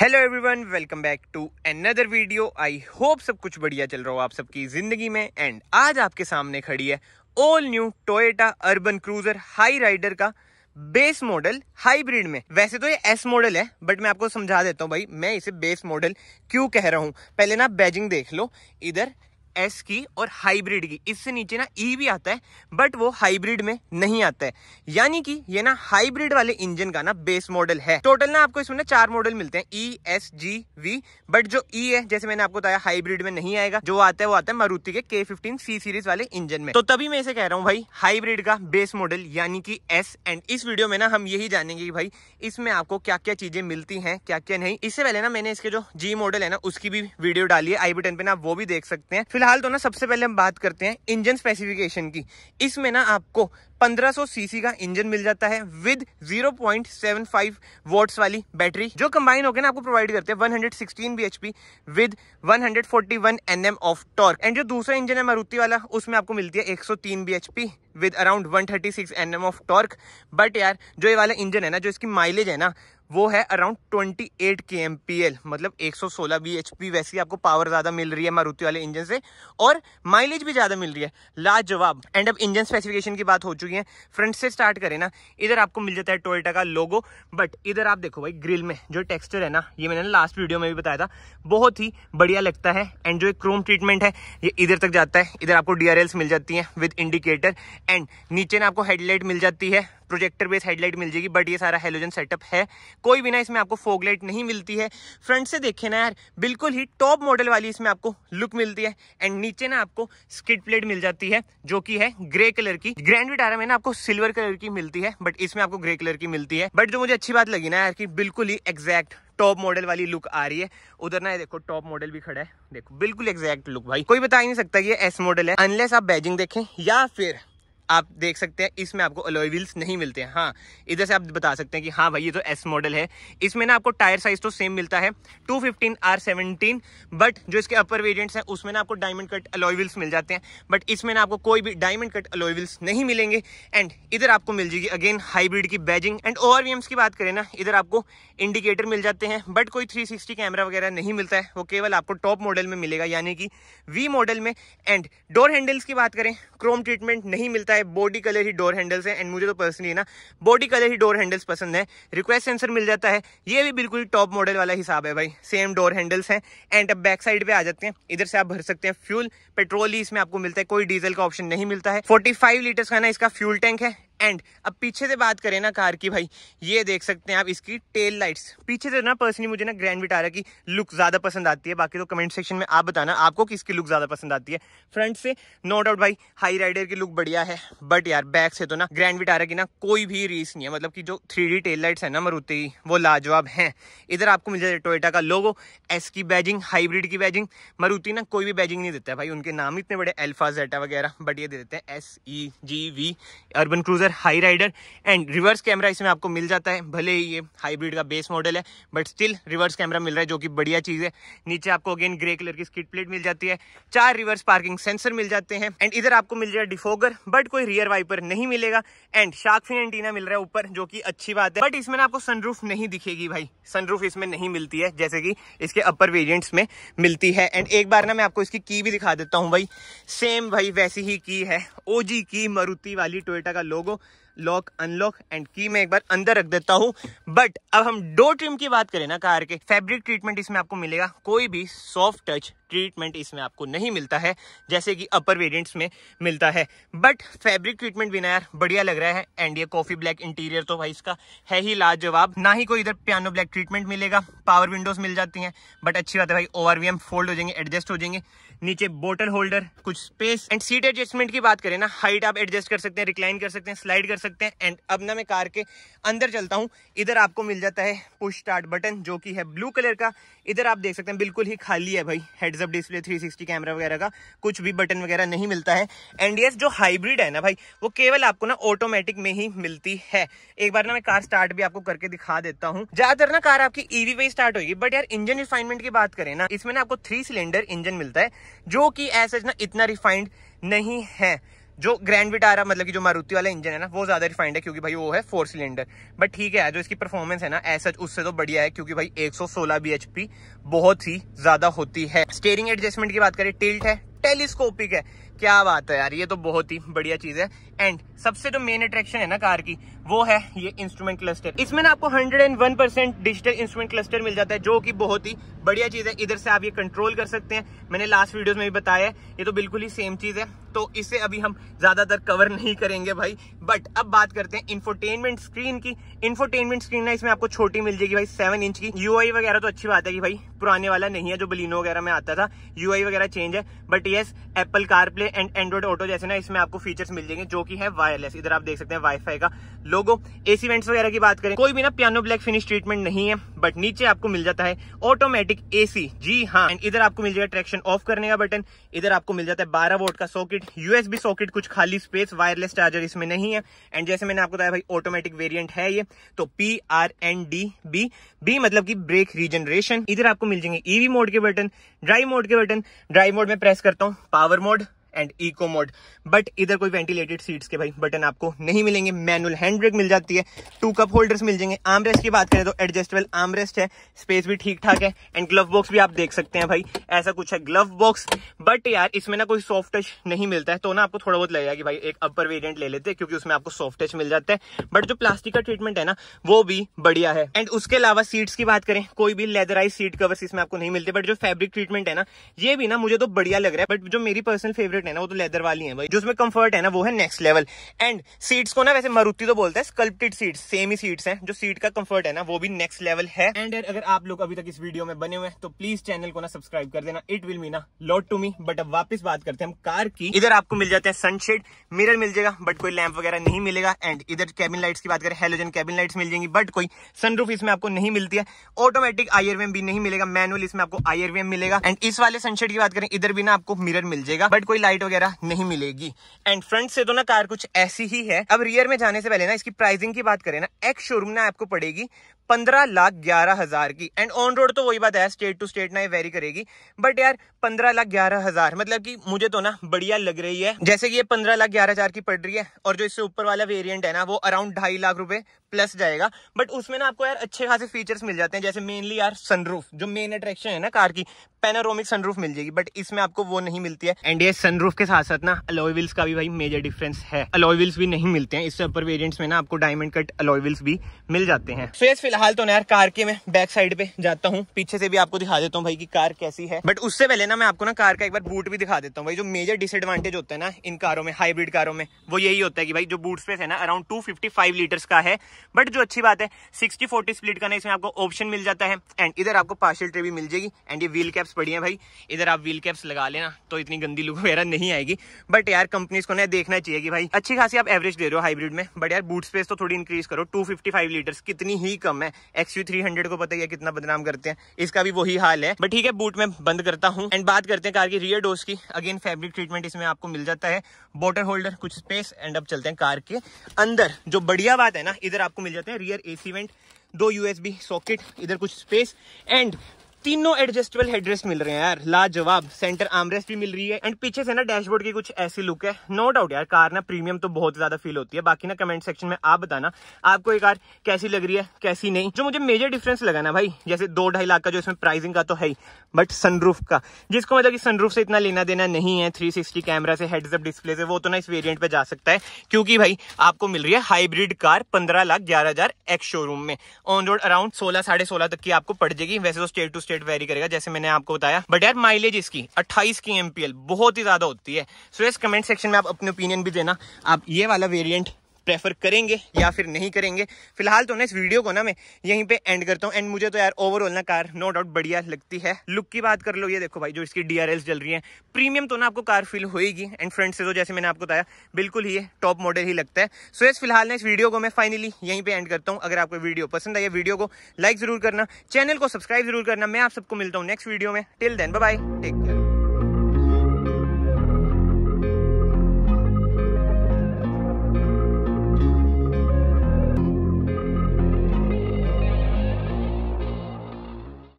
hello everyone welcome back to another video I hope सब कुछ बढ़िया चल रहा हो आप सबकी ज़िंदगी में एंड आज आपके सामने खड़ी है all new Toyota Urban Cruiser Hyryder का बेस मॉडल हाइब्रिड में वैसे तो ये एस मॉडल है बट मैं आपको समझा देता हूँ भाई मैं इसे बेस मॉडल क्यों कह रहा हूँ पहले ना बैजिंग देख लो इधर एस की और हाइब्रिड की इससे नीचे ना ई e भी आता है बट वो हाइब्रिड में नहीं आता है यानी कि ये ना हाइब्रिड वाले इंजन का ना बेस मॉडल है टोटल ना आपको इसमें ना चार मॉडल मिलते हैं E S G V but जो ई e है जैसे मैंने आपको बताया हाइब्रिड में नहीं आएगा जो आता है वो आता है मारुति के के फिफ्टीन सी सीरीज वाले इंजन में तो तभी मैं इसे कह रहा हूँ भाई हाइब्रिड का बेस मॉडल यानी कि एस एंड इस वीडियो में ना हम यही जानेंगे कि भाई इसमें आपको क्या क्या चीजें मिलती है क्या क्या नहीं इससे पहले ना मैंने इसके जो जी मॉडल है ना उसकी भी वीडियो डाली है आई बटन पे ना वो भी देख सकते हैं फिलहाल फिलहाल तो ना सबसे पहले हम बात करते हैं इंजन स्पेसिफिकेशन की इसमें ना आपको 1500 सीसी का इंजन मिल जाता है विद 0.75 वॉट्स वाली बैटरी जो कंबाइन होकर ना आपको प्रोवाइड करते हैं 116 BHP with 141 NM of torque and जो दूसरा इंजन है मारुति वाला उसमें आपको मिलती है 103 BHP with around 136 NM of torque but यार जो ये वाला इंजन है ना जो इसकी माइलेज है ना वो है around 28 eight K M P L मतलब एक सौ बी वैसी आपको पावर ज़्यादा मिल रही है मारुति वाले इंजन से और माइलेज भी ज़्यादा मिल रही है लाजवाब एंड अब इंजन स्पेसिफिकेशन की बात हो चुकी है फ्रंट से स्टार्ट करें ना इधर आपको मिल जाता है टोयोटा का लोगो बट इधर आप देखो भाई ग्रिल में जो टेक्सचर है ना ये मैंने लास्ट वीडियो में भी बताया था बहुत ही बढ़िया लगता है एंड जो एक क्रोम ट्रीटमेंट है ये इधर तक जाता है इधर आपको डी मिल जाती है विद इंडिकेटर एंड नीचे ना आपको हेडलाइट मिल जाती है प्रोजेक्टर बेस हेडलाइट मिल जाएगी बट ये सारा हेलोजन सेटअप है कोई भी ना इसमें आपको फोग लाइट नहीं मिलती है फ्रंट से देखें ना यार बिल्कुल ही टॉप मॉडल वाली इसमें आपको लुक मिलती है एंड नीचे ना आपको स्किट प्लेट मिल जाती है जो की है ग्रे कलर की ग्रैंड विटारा में ना आपको सिल्वर कलर की मिलती है बट इसमें आपको ग्रे कलर की मिलती है बट जो मुझे अच्छी बात लगी ना यार की बिल्कुल ही एग्जैक्ट टॉप मॉडल वाली लुक आ रही है उधर ना ये देखो टॉप मॉडल भी खड़ा है देखो बिल्कुल एग्जैक्ट लुक भाई कोई बता ही नहीं सकता कि ये एस मॉडल है अनलेस आप बैजिंग देखें या फिर आप देख सकते हैं इसमें आपको अलॉय व्हील्स नहीं मिलते हैं हाँ इधर से आप बता सकते हैं कि हाँ भाई ये तो एस मॉडल है इसमें ना आपको टायर साइज तो सेम मिलता है two fifteen R seventeen but जो इसके अपर वेरियंट्स हैं उसमें ना आपको डायमंड कट अलॉय व्हील्स मिल जाते हैं बट इसमें ना आपको कोई भी डायमंड कट अलॉय व्हील्स नहीं मिलेंगे एंड इधर आपको मिल जाएगी अगेन हाईब्रिड की बैजिंग एंड ओवर की बात करें ना इधर आपको इंडिकेटर मिल जाते हैं बट कोई थ्री सिक्सटी कैमरा वगैरह नहीं मिलता है वो केवल आपको टॉप मॉडल में मिलेगा यानी कि वी मॉडल में एंड डोर हैंडल्स की बात करें क्रोम ट्रीटमेंट नहीं मिलता है बॉडी कलर ही डोर हैंडल्स हैं एंड मुझे तो पर्सनली ना बॉडी कलर ही डोर हैंडल्स पसंद है रिक्वेस्ट सेंसर मिल जाता है ये भी बिल्कुल टॉप मॉडल वाला हिसाब है भाई सेम डोर हैंडल्स हैं एंड अब बैक साइड पे आ जाते हैं इधर से आप भर सकते हैं फ्यूल पेट्रोल ही इसमें आपको मिलता है कोई डीजल का ऑप्शन नहीं मिलता है फोर्टी लीटर्स का ना इसका फ्यूल टैंक है एंड अब पीछे से बात करें ना कार की भाई ये देख सकते हैं आप इसकी टेल लाइट्स पीछे से ना पर्सनली मुझे ना ग्रैंड विटारा की लुक ज़्यादा पसंद आती है बाकी तो कमेंट सेक्शन में आप बताना आपको किसकी लुक ज़्यादा पसंद आती है फ्रंट से नो डाउट भाई हाई राइडर की लुक बढ़िया है बट यार बैक से तो ना ग्रैंड विटारा की ना कोई भी रीस नहीं है मतलब कि जो थ्री टेल लाइट्स है ना मरुति वो लाजवाब हैं इधर आपको मिल जाए टोयटा का लोगो एस की बैजिंग हाइब्रिड की बैजिंग मरुति ना कोई भी बैजिंग नहीं देता है भाई उनके नाम इतने बड़े एल्फा जेटा वगैरह बट ये दे देते हैं S E G V Urban Cruiser blazer Hyryder and reverse camera इसमें आपको मिल जाता है भले ही ये हाइब्रिड का बेस मॉडल है बट स्टिल रिवर्स कैमरा मिल रहा है जो कि बढ़िया चीज़ है नीचे आपको अगेन ग्रे कलर की स्किट प्लेट मिल जाती है चार रिवर्स पार्किंग सेंसर मिल जाते हैं एंड इधर आपको मिल जाएगा डिफोगर बट कोई रियर वाइपर नहीं मिलेगा एंड शार्क फिन एंटीना मिल रहा है ऊपर जो कि अच्छी बात है बट इसमें आपको सनरूफ नहीं दिखेगी भाई सनरूफ इसमें नहीं मिलती है जैसे कि इसके अपर वेरियंट्स में मिलती है एंड एक बार ना मैं आपको इसकी की भी दिखा देता हूँ भाई सेम भाई वैसी ही की है ओजी की मारुति वाली टोयोटा का लोगो लॉक अनलॉक एंड की मैं एक बार अंदर रख देता हूँ बट अब हम डोर ट्रिम की बात करें ना कार के फैब्रिक ट्रीटमेंट इसमें आपको मिलेगा कोई भी सॉफ्ट टच ट्रीटमेंट इसमें आपको नहीं मिलता है जैसे कि अपर वेरिएंट्स में मिलता है बट फैब्रिक ट्रीटमेंट बिना यार बढ़िया लग रहा है एंड ये कॉफी ब्लैक इंटीरियर तो भाई इसका है ही लाजवाब ना ही कोई इधर पियानो ब्लैक ट्रीटमेंट मिलेगा पावर विंडोज मिल जाती हैं बट अच्छी बात है भाई एम फोल्ड हो जाएंगे एडजस्ट हो जाएंगे नीचे बोटल होल्डर कुछ स्पेस एंड सीट एडजस्टमेंट की बात करें ना हाइट आप एडजस्ट कर सकते हैं रिक्लाइन कर सकते हैं स्लाइड कर सकते सकते हैं एंड अब ना मैं कार के अंदर चलता हूँ इधर आपको मिल जाता है पुश स्टार्ट बटन जो कि है ब्लू कलर का इधर आप देख सकते हैं बिल्कुल ही खाली है भाई हेडजअप डिस्प्ले 360 कैमरा वगैरह का कुछ भी बटन वगैरह नहीं मिलता है एंड यस जो हाइब्रिड है ना भाई वो केवल आपको ना ऑटोमेटिक में ही मिलती है एक बार ना मैं कार स्टार्ट भी आपको करके दिखा देता हूँ ज्यादातर ना कार आपकी ईवी e पे स्टार्ट होगी बट यार इंजन रिफाइनमेंट की बात करें ना इसमें ना आपको थ्री सिलेंडर इंजन मिलता है जो कि ऐसा ना इतना रिफाइंड नहीं है जो ग्रैंड विटारा मतलब कि जो मारुति वाला इंजन है ना वो ज़्यादा रिफाइंड है क्योंकि भाई वो है फोर सिलेंडर बट ठीक है जो इसकी परफॉर्मेंस है ना ऐसा उससे तो बढ़िया है क्योंकि भाई 116 पी बहुत ही ज़्यादा होती है स्टेयरिंग एडजस्टमेंट की बात करें टिल्ट है टेलीस्कोपिक है क्या बात है यार ये तो बहुत ही बढ़िया चीज है एंड सबसे जो मेन अट्रैक्शन है ना कार की वो है ये इंस्ट्रूमेंट क्लस्टर इसमें ना आपको 101 परसेंट डिजिटल इंस्ट्रूमेंट क्लस्टर मिल जाता है जो कि बहुत ही बढ़िया चीज है इधर से आप ये कंट्रोल कर सकते हैं मैंने लास्ट वीडियोस में भी बताया है ये तो बिल्कुल ही सेम चीज है तो इसे अभी हम ज्यादातर कवर नहीं करेंगे भाई बट अब बात करते हैं इन्फोटेनमेंट स्क्रीन की इन्फोटेनमेंट स्क्रीन ना इसमें आपको छोटी मिल जाएगी भाई सेवन इंच की यू वगैरह तो अच्छी बात है कि भाई पुराने वाला नहीं है जो बलिनो वगैरह में आता था यू वगैरह चेंज है बट येस एप्पल प्ले जैसे एंड्रॉइड ऑटो जैसे ना इसमें आपको फीचर्स मिल जाएंगे जो कि है वायरलेस इधर आप देख सकते हैं वाईफाई का लोगो एसी वेंट्स वगैरह की बात करें कोई भी ना पियानो ब्लैक फिनिश ट्रीटमेंट नहीं है बट नीचे आपको मिल जाता है ऑटोमेटिक एसी जी हाँ एंड इधर आपको मिल जाएगा ट्रैक्शन ऑफ करने का बटन इधर आपको मिल जाता है बारह वोट का सॉकेट यूएसबी सॉकेट कुछ खाली स्पेस वायरलेस चार्जर इसमें नहीं है एंड जैसे मैंने आपको बताया भाई ऑटोमेटिक वेरियंट है ये तो P R N D B B मतलब की ब्रेक रीजनरेशन इधर आपको मिल जाएंगे ईवी e मोड के बटन ड्राइव मोड के बटन ड्राइव मोड में प्रेस करता हूँ power mode and eco mode but इधर कोई वेंटिलेटेड सीट्स के भाई बटन आपको नहीं मिलेंगे मैनुअल हैंड ब्रेक मिल जाती है टू कप होल्डर्स मिल जाएंगे आर्म रेस्ट की बात करें तो एडजस्टेबल आर्म रेस्ट है स्पेस भी ठीक ठाक है एंड ग्लव बॉक्स भी आप देख सकते हैं भाई ऐसा कुछ है ग्लव बॉक्स बट यार इसमें ना कोई सॉफ्ट टच नहीं मिलता है तो ना आपको थोड़ा बहुत लगेगा कि भाई एक अपर वेरियंट ले लेते हैं क्योंकि उसमें आपको सॉफ्ट टच मिल जाता है बट जो प्लास्टिक का ट्रीटमेंट है ना वो भी बढ़िया है एंड उसके अलावा सीट्स की बात करें कोई भी लेदराइज सीट कवर्स इसमें आपको नहीं मिलते बट जो फैब्रिक ट्रीटमेंट है ना ये भी ना मुझे तो बढ़िया लग रहा है बट जो मेरी पर्सनल फेवरेट है ना वो तो लेदर वाली है भाई जो उसमें कंफर्ट है ना वो है नेक्स्ट लेवल एंड सीट्स को ना वैसे मारुति तो बोलते हैं स्कल्प्टेड सीट्स सेम ही सीट्स हैं जो सीट का कंफर्ट है ना वो भी नेक्स्ट लेवल है एंड अगर आप लोग अभी तक इस वीडियो में बने हुए तो प्लीज चैनल को ना सब्सक्राइब कर देना इट विल मी ना लॉट टू मी बट अब वापस बात करते हैं हम कार की इधर आपको मिल जाते हैं सनशेड मिररर मिल जाएगा बट कोई लैंप वगैरह नहीं मिलेगा एंड इधर कैबिन लाइट्स की बात करें हेलोजन कैबिन लाइट्स मिल जाएंगी बट कोई सनरूफ इसमें आपको नहीं मिलती है ऑटोमेटिक आईआरवीएम भी नहीं मिलेगा मैनुअल इसमें आपको आईआरवीएम मिलेगा एंड इस वाले सनशेड की बात करें इधर भी ना आपको मिरर मिल जाएगा बट कोई लाइट लाइट वगैरह नहीं मिलेगी एंड फ्रंट से तो ना कार कुछ ऐसी ही है अब रियर में जाने से पहले ना इसकी प्राइसिंग की बात करें ना एक्स शोरूम ना आपको पड़ेगी पंद्रह लाख ग्यारह हजार की एंड ऑन रोड तो वही बात है स्टेट टू स्टेट ना ये वेरी करेगी बट यार पंद्रह लाख ग्यारह हजार मतलब कि मुझे तो ना बढ़िया लग रही है जैसे कि ये पंद्रह लाख ग्यारह हजार की पड़ रही है और जो इससे ऊपर वाला वेरियंट है ना वो अराउंड ढाई लाख रुपए प्लस जाएगा बट उसमें ना आपको यार अच्छे खासे फीचर्स मिल जाते हैं जैसे मेनली यार सनरूफ जो मेन अट्रैक्शन है ना कार की पेनारोमिक सनरूफ मिल जाएगी बट इसमें आपको वो नहीं मिलती है एंड ये सनरूफ के साथ साथ ना अलॉय व्हील्स का भी भाई मेजर डिफरेंस है अलॉय व्हील्स भी नहीं मिलते हैं इससे ऊपर वेरियंट्स में ना आपको डायमंड कट अलॉय व्हील्स भी मिल जाते हैं फिलहाल फिलहाल तो नार कार के मैं बैक साइड पे जाता हूँ पीछे से भी आपको दिखा देता हूँ भाई की कार कैसी है बट उससे पहले ना मैं आपको ना कार का एक बार बूट भी दिखा देता हूँ भाई जो मेजर डिसएडवांटेज होता है ना इन कारों में हाइब्रिड कारों में वो यही होता है कि भाई जो बूट स्पेस है ना अराउंड टू लीटर्स का है बट जो अच्छी बात है सिक्सटी फोर्टी स्प्लिट का ना इसमें आपको ऑप्शन मिल जाता है एंड इधर आपको पार्शल ट्रे भी मिल जाएगी एंड ये व्हील कैप्स पड़ी है भाई इधर आप व्हील कैप्स लगा लेना तो इतनी गंदी लुक वगैरह नहीं आएगी बट यार कंपनीज को ना देखना चाहिए कि भाई अच्छी खासी आप एवरेज दे रहे हो हाइब्रिड में बट यार बूट स्पेस तो थोड़ी इंक्रीज करो टू लीटर्स कितनी ही कम है है एक्स यू थ्री हंड्रेड को पता ही है कितना बदनाम करते हैं इसका भी वही हाल है बट ठीक है बूट में बंद करता हूँ एंड बात करते हैं कार की रियर डोज की अगेन फेब्रिक ट्रीटमेंट इसमें आपको मिल जाता है बोटर होल्डर कुछ स्पेस एंड अब चलते हैं कार के अंदर जो बढ़िया बात है ना इधर आपको मिल जाते हैं रियर एसीवेंट दो यूएसबी सॉकेट इधर कुछ स्पेस एंड तीनों एडजस्टेबल हेडरेस मिल रहे हैं यार लाजवाब सेंटर आमरेस्ट भी मिल रही है एंड पीछे से ना डैशबोर्ड की कुछ ऐसी लुक है नो डाउट यार कार ना प्रीमियम तो बहुत ज्यादा फील होती है बाकी ना कमेंट सेक्शन में आप बताना आपको ये कार कैसी लग रही है कैसी नहीं जो मुझे मेजर डिफरेंस लगा ना भाई जैसे दो ढाई लाख का जो इसमें प्राइसिंग का तो है ही बट सनरूफ का जिसको मतलब कि सनरूफ से इतना लेना देना नहीं है थ्री सिक्सटी कैमरा से हेडसअप डिस्प्ले से वो तो ना इस वेरियंट पे जा सकता है क्योंकि भाई आपको मिल रही है हाइब्रिड कार पंद्रह लाख ग्यारह हजार एक्स शोरूम में ऑन रोड अराउंड सोलह साढ़े सोलह तक की आपको पड़ जाएगी वैसे तो state to state state vary करेगा जैसे मैंने आपको बताया बट यार माइलेज इसकी अट्ठाईस की एमपीएल बहुत ही ज्यादा होती है सो so, इस कमेंट सेक्शन में आप अपने ओपिनियन भी देना आप ये वाला वेरियंट प्रेफर करेंगे या फिर नहीं करेंगे फिलहाल तो ना इस वीडियो को ना मैं यहीं पे एंड करता हूँ एंड मुझे तो यार ओवरऑल ना कार नो डाउट बढ़िया लगती है लुक की बात कर लो ये देखो भाई जो इसकी डी चल रही है प्रीमियम तो ना आपको कार फील होगी एंड फ्रंट से तो जैसे मैंने आपको बताया बिल्कुल ही टॉप मॉडल ही लगता है सो इस फिलहाल ना इस वीडियो को मैं फाइनली यहीं पर एंड करता हूँ अगर आपको वीडियो पसंद आई वीडियो को लाइक जरूर करना चैनल को सब्सक्राइब जरूर करना मैं आप सबको मिलता हूँ नेक्स्ट वीडियो में till then bye take care